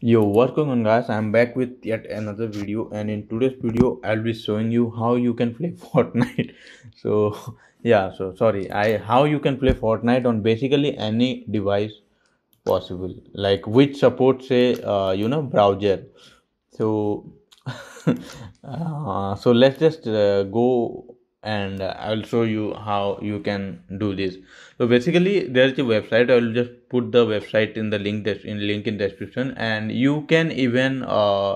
yo what's going on guys i'm back with yet another video and in today's video i'll be showing you how you can play fortnite so yeah so sorry i how you can play fortnite on basically any device possible like which supports a uh, you know browser so uh, so let's just uh, go and i will show you how you can do this so basically there is a website i will just put the website in the link in link in description and you can even uh,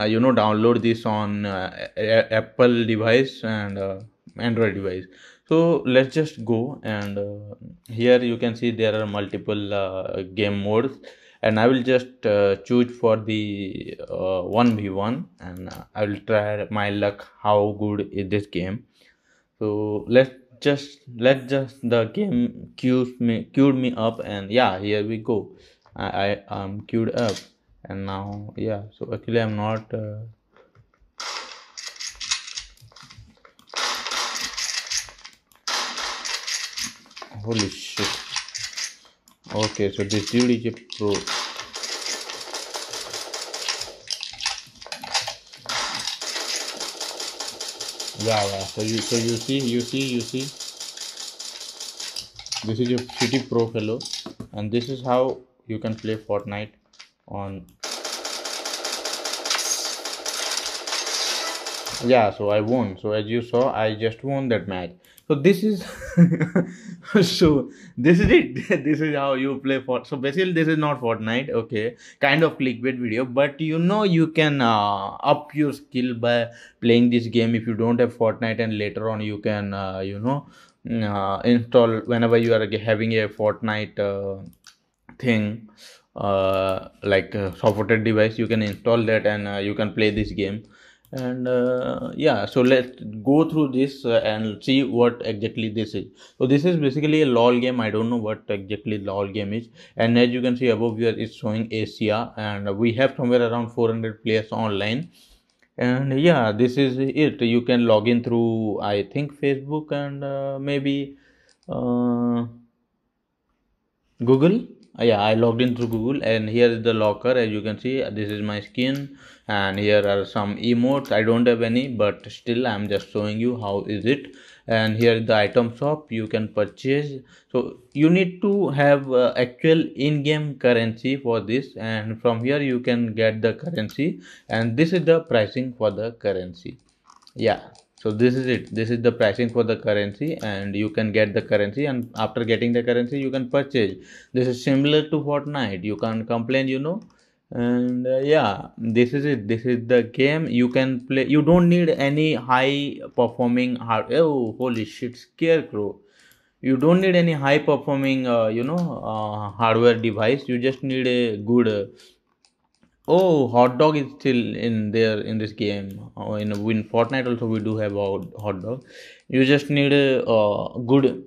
uh you know download this on uh, apple device and uh, android device so let's just go and uh, here you can see there are multiple uh, game modes and I will just uh, choose for the uh, 1v1 and uh, I will try my luck how good is this game so let's just let just the game cues me queued me up and yeah here we go I, I am queued up and now yeah so actually I'm not uh, holy shit okay so this duplicate pro yeah yeah so you so you see you see you see this is your city pro fellow and this is how you can play fortnite on yeah so i won so as you saw i just won that match so this is so this is it this is how you play for so basically this is not fortnite okay kind of clickbait video but you know you can uh, up your skill by playing this game if you don't have fortnite and later on you can uh, you know uh, install whenever you are having a fortnite uh, thing uh, like a software device you can install that and uh, you can play this game and uh, yeah so let's go through this uh, and see what exactly this is so this is basically a lol game i don't know what exactly lol game is and as you can see above here it's showing asia and we have somewhere around 400 players online and yeah this is it you can log in through i think facebook and uh, maybe uh, google uh, yeah i logged in through google and here is the locker as you can see this is my skin and here are some emotes i don't have any but still i'm just showing you how is it and here is the item shop you can purchase so you need to have uh, actual in-game currency for this and from here you can get the currency and this is the pricing for the currency yeah so this is it this is the pricing for the currency and you can get the currency and after getting the currency you can purchase this is similar to fortnite you can complain you know and uh, yeah this is it this is the game you can play you don't need any high performing hard oh holy shit scarecrow you don't need any high performing uh, you know uh, hardware device you just need a good uh, Oh, hot dog is still in there in this game. Oh, in in Fortnite also we do have a hot dog. You just need a, a good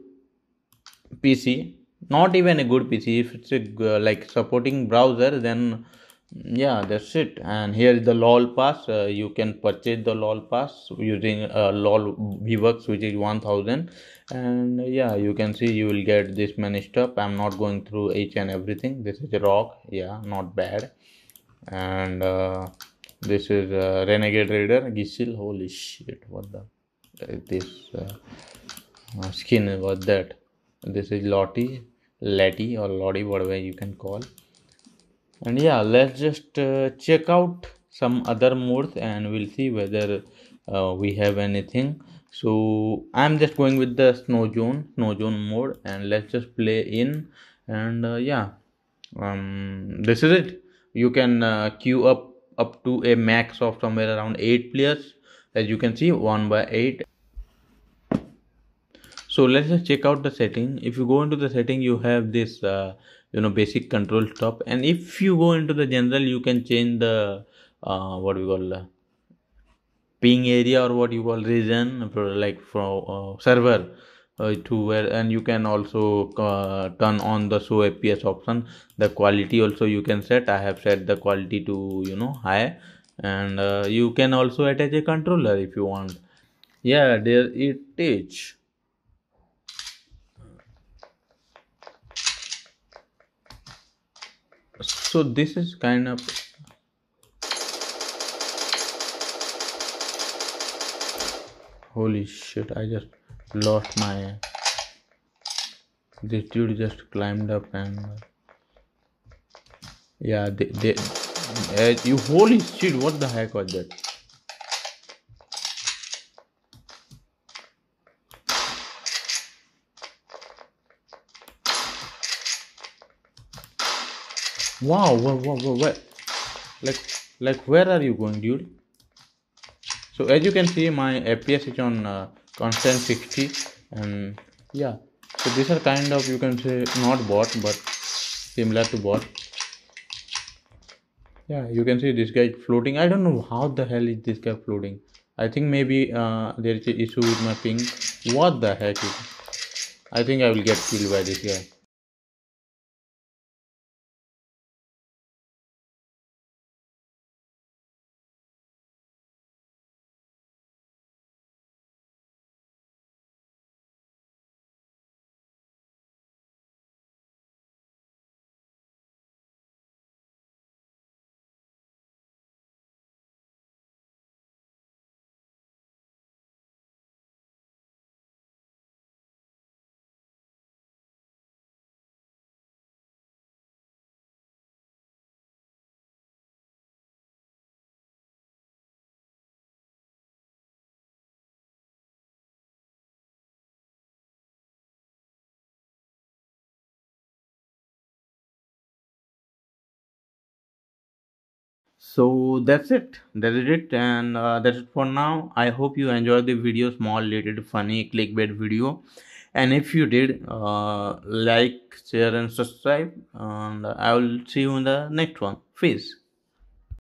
PC. Not even a good PC. If it's a, like supporting browser, then yeah, that's it. And here is the LOL pass. Uh, you can purchase the LOL pass using uh, LOL Bucks, which is one thousand. And yeah, you can see you will get this many stuff. I'm not going through each and everything. This is rock. Yeah, not bad and uh, this is uh, renegade raider Gisil holy shit what the this uh, skin was that this is Lottie Letty or Lottie whatever you can call and yeah let's just uh, check out some other modes and we'll see whether uh, we have anything so I'm just going with the snow zone snow zone mode and let's just play in and uh, yeah um, this is it you can uh, queue up up to a max of somewhere around 8 players as you can see 1 by 8 so let's just check out the setting if you go into the setting you have this uh, you know basic control stop and if you go into the general you can change the uh, what we call uh, ping area or what you call region for, like for uh, server uh, to where and you can also uh, turn on the show fps option the quality also you can set i have set the quality to you know high and uh, you can also attach a controller if you want yeah there it is so this is kind of holy shit i just lost my this dude just climbed up and yeah they, they uh, you holy shit what the heck was that wow wow wow what what like like where are you going dude so as you can see my fps is on uh, constant 60 and yeah so these are kind of you can say not bot but similar to bot yeah you can see this guy floating i don't know how the hell is this guy floating i think maybe uh, there is an issue with my ping what the heck is i think i will get killed by this guy so that's it that is it and uh, that's it for now i hope you enjoyed the video small little, funny clickbait video and if you did uh, like share and subscribe and i will see you in the next one peace